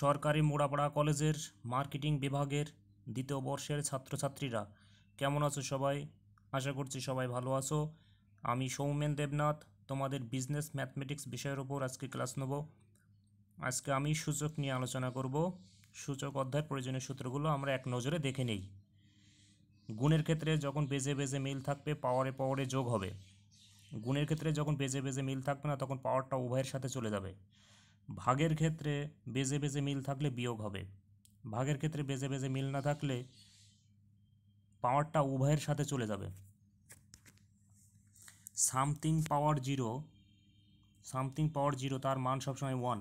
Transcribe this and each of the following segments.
সরকারি মোড়াপাড়া কলেজের মার্কেটিং বিভাগের দ্বিতীয় বর্ষের ছাত্রছাত্রীরা কেমন আছো সবাই আশা করছি সবাই ভালো আছো আমি সৌমেন দেবনাথ তোমাদের বিজনেস ম্যাথমেটিক্স বিষয়ের ওপর আজকে ক্লাস নেব আজকে আমি সূচক নিয়ে আলোচনা করব সূচক অধ্যায়ের প্রয়োজনীয় সূত্রগুলো আমরা এক নজরে দেখে নেই গুণের ক্ষেত্রে যখন বেজে বেজে মিল থাকবে পাওয়ারে পাওয়ারে যোগ হবে গুণের ক্ষেত্রে যখন বেজে বেজে মিল থাকবে না তখন পাওয়ারটা উভয়ের সাথে চলে যাবে ভাগের ক্ষেত্রে বেজে বেজে মিল থাকলে বিয়োগ হবে ভাগের ক্ষেত্রে বেজে বেজে মিল না থাকলে পাওয়ারটা উভয়ের সাথে চলে যাবে something power zero something power zero তার মান সবসময় ওয়ান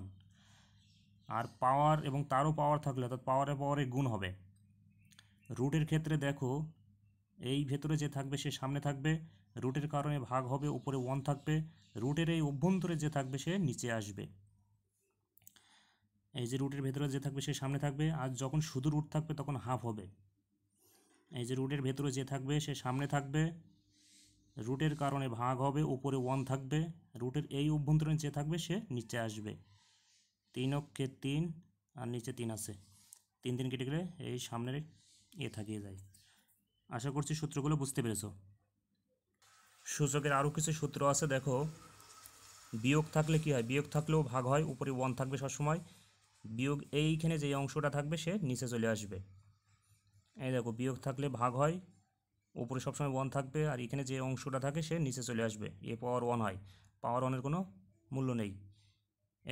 আর পাওয়ার এবং তারও পাওয়ার থাকলে অর্থাৎ পাওয়ারে পাওয়ারে গুণ হবে রুটের ক্ষেত্রে দেখো এই ভেতরে যে থাকবে সে সামনে থাকবে রুটের কারণে ভাগ হবে উপরে ওয়ান থাকবে রুটের এই অভ্যন্তরে যে থাকবে সে নিচে আসবে এই যে রুটের ভেতরে যে থাকবে সে সামনে থাকবে আর যখন শুধু রুট থাকবে তখন হাফ হবে এই যে রুটের ভেতরে যে থাকবে সে সামনে থাকবে রুটের কারণে ভাগ হবে উপরে ওয়ান থাকবে রুটের এই অভ্যন্তরীণ যে থাকবে সে নিচে আসবে তিন অক্ষে তিন আর নিচে তিন আছে তিন তিন কেটে গেলে এই সামনের এ থাকিয়ে যায় আশা করছি সূত্রগুলো বুঝতে পেরেছ সূচকের আরও কিছু সূত্র আছে দেখো বিয়োগ থাকলে কি হয় বিয়োগ থাকলেও ভাগ হয় উপরে ওয়ান থাকবে সবসময় বিয়োগ এইখানে যে অংশটা থাকবে সে নিচে চলে আসবে এই দেখো বিয়োগ থাকলে ভাগ হয় উপরে সবসময় ওয়ান থাকবে আর এখানে যে অংশটা থাকে সে নিচে চলে আসবে এ পাওয়ার ওয়ান হয় পাওয়ার ওয়ানের কোনো মূল্য নেই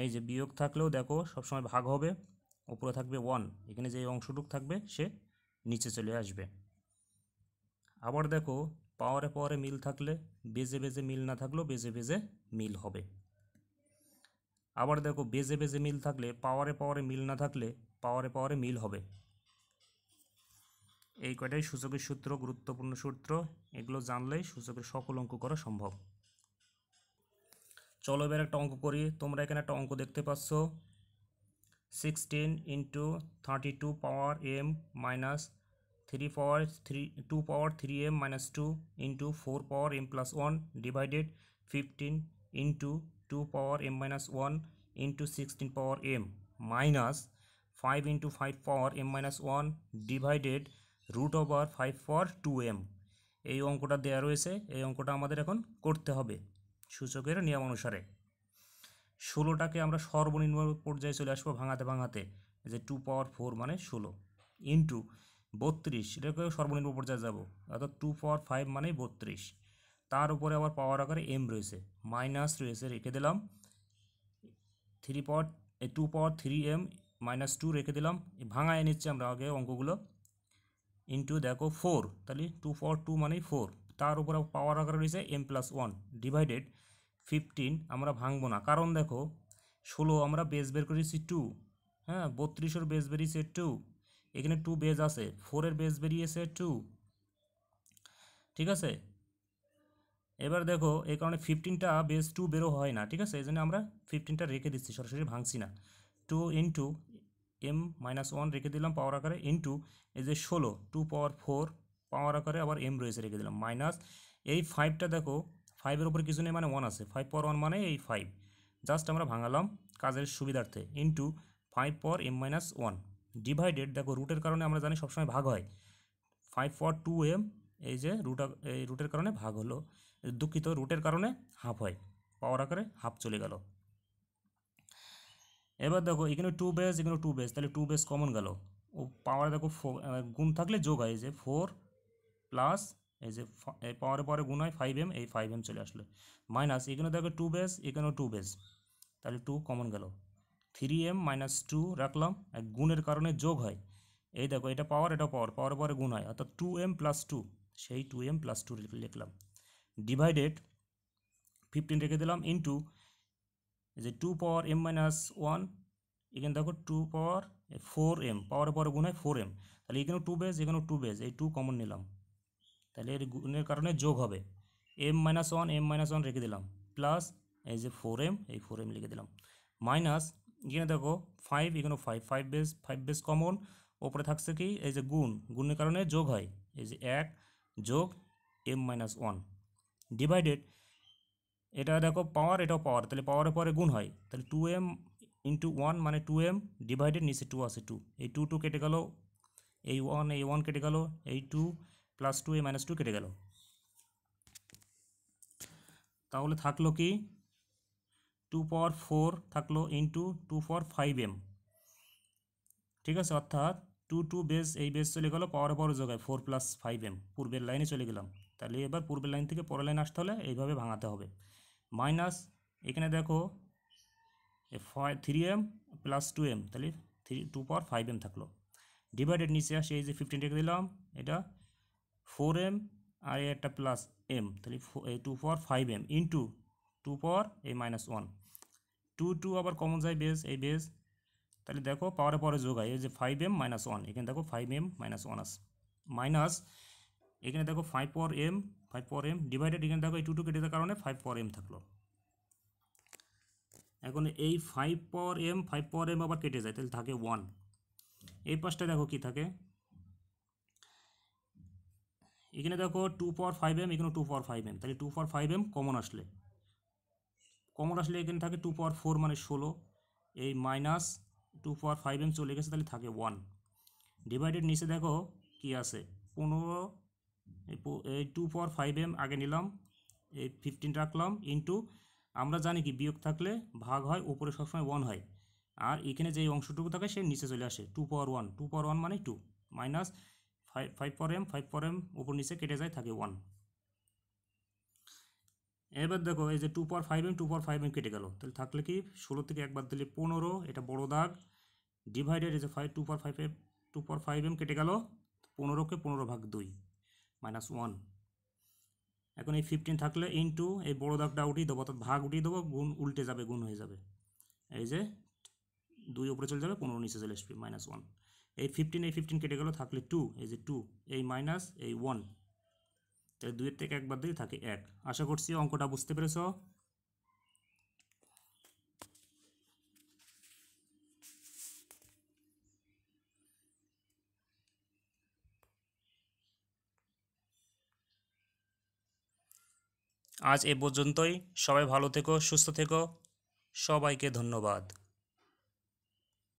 এই যে বিয়োগ থাকলেও দেখো সবসময় ভাগ হবে উপরে থাকবে ওয়ান এখানে যে অংশটুক থাকবে সে নিচে চলে আসবে আবার দেখো পাওয়ারে পাওয়ারে মিল থাকলে বেজে বেজে মিল না থাকলেও বেজে বেজে মিল হবে আবার দেখো বেজে বেজে মিল থাকলে পাওয়ারে পাওয়ারে মিল না থাকলে পাওয়ারে পাওয়ারে মিল হবে এই কয়টাই সূচকের সূত্র গুরুত্বপূর্ণ সূত্র এগুলো জানলে সূচকের সকল অঙ্ক করা সম্ভব চলো এবার একটা অঙ্ক করি তোমরা এখানে একটা অঙ্ক দেখতে পাচ্ছ sixteen into thirty two power M minus three power three two power three M minus two into four power M plus one divided fifteen into two power M minus one into sixteen power M minus five into five power M minus one divided root over five power two M এই অঙ্কটা দেওয়া রয়েছে এই অঙ্কটা আমাদের এখন করতে হবে সূচকের নিয়ম অনুসারে ষোলোটাকে আমরা সর্বনিম্ন পর্যায়ে চলে আসবো ভাঙাতে ভাঙাতে যে টু পাওয়ার ফোর মানে ষোলো ইন্টু বত্রিশ এটাকে সর্বনিম্ন পর্যায়ে যাব অর্থাৎ টু পাওয়ার ফাইভ মানে বত্রিশ তার উপরে আবার পাওয়ার আকারে এম রয়েছে মাইনাস রয়েছে রেখে দিলাম three power two power three M minus two রেখে দিলাম ভাঙায় নিচ্ছি আমরা আগে অঙ্কগুলো ইন্টু দেখো ফোর তাহলে টু পাওয়ার টু মানেই ফোর তার উপর পাওয়ার আকারে রয়েছে M plus one divided fifteen আমরা ভাঙবো না কারণ দেখো ষোলো আমরা বেস বের করেছি টু হ্যাঁ বত্রিশের বেস বেরিয়েছে টু এখানে টু বেজ আছে ফোরের বেস বেরিয়েছে টু ঠিক আছে এবার দেখো এই কারণে ফিফটিনটা বেস টু বেরো হয় না ঠিক আছে এই জন্য আমরা ফিফটিনটা রেখে দিচ্ছি সরাসরি ভাঙছি না two into M minus one রেখে দিলাম পাওয়ার আকারে ইন্টু এই যে ষোলো টু পাওয়ার ফোর পাওয়ার আকারে আবার এম রয়েছে রেখে দিলাম মাইনাস এই ফাইভটা দেখো ফাইভের উপরে কিছু নেই মানে ওয়ান আছে ফাইভ পাওয়ার ওয়ান মানে এই ফাইভ জাস্ট আমরা ভাঙালাম কাজের সুবিধার্থে into five power M minus one divided দেখো রুটের কারণে আমরা জানি সবসময় ভাগ হয় ফাইভ পাওয়ার টু এম এই যে রুট এই রুটের কারণে ভাগ হলো দুঃখিত রুটের কারণে হাফ হয় পাওয়ার আকারে হাফ চলে গেল এবার দেখো এখানে টু বেস এখানে টু বেস তাহলে টু বেস কমন গেল ও পাওয়ার দেখো গুণ থাকলে যোগ হয় এই যে ফোর প্লাস এই যে পাওয়ারে পাওয়ারে গুণ হয় ফাইভ এম এই ফাইভ এম চলে আসলো মাইনাস এখানে দেখো টু বেস এখানেও টু বেস তাহলে টু কমন গেল থ্রি এম মাইনাস টু রাখলাম এক গুণের কারণে যোগ হয় এই দেখো এটা পাওয়ার এটা পাওয়ার পাওয়ার পাওয়ারে গুণ হয় অর্থাৎ টু এম প্লাস টু সেই টু এম প্লাস টু লিখলাম ডিভাইডেড ফিফটিন রেখে দিলাম ইন্টু যে two power M minus one এখানে দেখো two power four M power পরে গুণ হয় ফোর এম তাহলে এখানেও টু বেজ এখানেও টু বেজ এই টু কমন নিলাম তাহলে এর গুণের কারণে যোগ হবে M minus one M minus one রেখে দিলাম প্লাস এই যে ফোর এম এই ফোর এম লিখে দিলাম মাইনাস এখানে দেখো ফাইভ এখানেও five five base five base common ওপরে থাকছে কি এই যে গুণ গুণের কারণে যোগ হয় এই যে এক যোগ এম মাইনাস ওয়ান ডিভাইডেড এটা দেখো পাওয়ার এটাও পাওয়ার তাহলে পাওয়ারের পরে গুণ হয় তাহলে টু এম ইন্টু ওয়ান মানে টু এম ডিভাইডেড নিচে টু আছে টু এই টু টু কেটে গেল এই ওয়ান এই ওয়ান কেটে গেল এই টু প্লাস টু এ মাইনাস টু কেটে গেল তাহলে থাকলো কি টু পাওয়ার ফোর থাকলো into two power five M ঠিক আছে অর্থাৎ টু টু বেস এই বেস চলে গেল পাওয়ারের পাওয়ার জোগায় ফোর প্লাস ফাইভ এম পূর্বের লাইনে চলে গেলাম তাহলে এবার পূর্বের লাইন থেকে পরের লাইন আসতে হলে এইভাবে ভাঙাতে হবে মাইনাস এখানে দেখো three M plus two M তাহলে three two power five M থাকলো ডিভাইডেড নিচে আসে এই যে ফিফটিন রেখে দিলাম এটা ফোর এম আর একটা প্লাস এম তাহলে two power five M into two power এই মাইনাস ওয়ান টু টু আবার কমন যায় বেস এই বেস তাহলে দেখো পাওয়ারে পরে যোগায় এই যে ফাইভ এম মাইনাস ওয়ান এখানে দেখো ফাইভ এম মাইনাস ওয়ান আস মাইনাস এখানে দেখো ফাইভ পর M five power M divided এখানে দেখো এই টু টু কেটে দেওয়ার কারণে ফাইভ পর এম থাকলো এখন এই ফাইভ পাওয়ার এম ফাইভ পর এম আবার কেটে যায় তাহলে থাকে ওয়ান এই পাশটা দেখো কি থাকে এখানে দেখো টু পাওয়ার ফাইভ এম এখানে টু পাওয়ার ফাইভ এম তাহলে two power five M common আসলে কমন আসলে এখানে থাকে টু পাওয়ার ফোর মানে ষোলো এই minus two power five M চলে গেছে তাহলে থাকে ওয়ান ডিভাইডেড নিচে দেখো কি আছে পনেরো এই টু পাওয়ার ফাইভ এম আগে নিলাম এই ফিফটিন রাখলাম ইন্টু আমরা জানি কি বিয়োগ থাকলে ভাগ হয় উপরে সবসময় ওয়ান হয় আর এখানে যে অংশটুকু থাকে সে নিচে চলে আসে two power one two power one মানে two minus five five power M five power M ওপর নিচে কেটে যায় থাকে ওয়ান এবার দেখো এই যে two power five M two power five M কেটে গেল তাহলে থাকলে কি ষোলো থেকে একবার দিলে পনেরো এটা বড় দাগ ডিভাইডেড এই যে five two power five M two power five M কেটে গেল পনেরোকে পনেরো ভাগ দুই মাইনাস ওয়ান এখন এই ফিফটিন থাকলে ইনটু এই বড়ো দাগটা উঠিয়ে দেবো অর্থাৎ ভাগ উঠিয়ে দেবো গুণ উল্টে যাবে গুণ হয়ে যাবে এই যে দুই ওপরে চলে যাবে পনেরো নিচে চলে আসবে মাইনাস ওয়ান এই ফিফটিন এই ফিফটিন কেটে গেলো থাকলে টু এই যে টু এই মাইনাস এই ওয়ান তাহলে দুইয়ের থেকে একবার দিয়ে থাকে এক আশা করছি অঙ্কটা বুঝতে পেরেছ আজ এ পর্যন্তই সবাই ভালো থেকো সুস্থ থেকো সবাইকে ধন্যবাদ